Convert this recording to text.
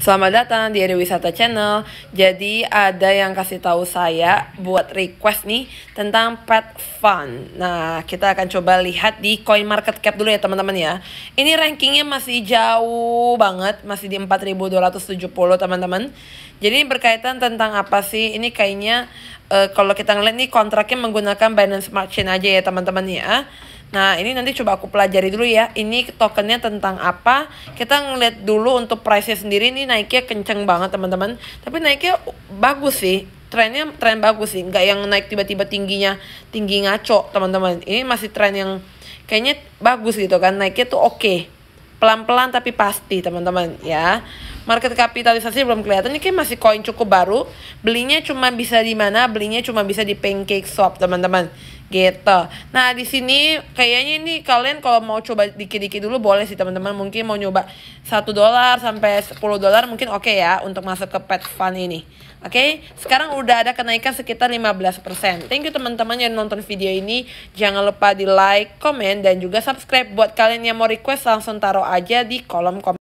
Selamat datang di Wisata Channel. Jadi ada yang kasih tahu saya buat request nih tentang pet fund. Nah, kita akan coba lihat di Coin Market Cap dulu ya teman-teman ya. Ini rankingnya masih jauh banget, masih di 4270 teman-teman. Jadi berkaitan tentang apa sih? Ini kayaknya uh, kalau kita ngeliat nih kontraknya menggunakan Binance Smart Chain aja ya teman-teman ya. Nah, ini nanti coba aku pelajari dulu ya. Ini tokennya tentang apa? Kita ngeliat dulu untuk price-nya sendiri ini naiknya kenceng banget, teman-teman. Tapi naiknya bagus sih. Trennya tren bagus sih, nggak yang naik tiba-tiba tingginya tinggi ngaco, teman-teman. Ini masih tren yang kayaknya bagus gitu kan. Naiknya tuh oke. Pelan-pelan tapi pasti, teman-teman, ya. Market kapitalisasi belum kelihatan, ini kayak masih koin cukup baru. Belinya cuma bisa di mana? Belinya cuma bisa di pancake swap, teman-teman gitu. Nah di sini kayaknya ini kalian kalau mau coba dikit-dikit dulu boleh sih teman-teman. Mungkin mau nyoba satu dolar sampai 10 dolar mungkin oke okay ya untuk masuk ke pet fund ini. Oke, okay? sekarang udah ada kenaikan sekitar 15%. Thank you teman-teman yang nonton video ini. Jangan lupa di like, comment, dan juga subscribe. Buat kalian yang mau request langsung taruh aja di kolom komentar.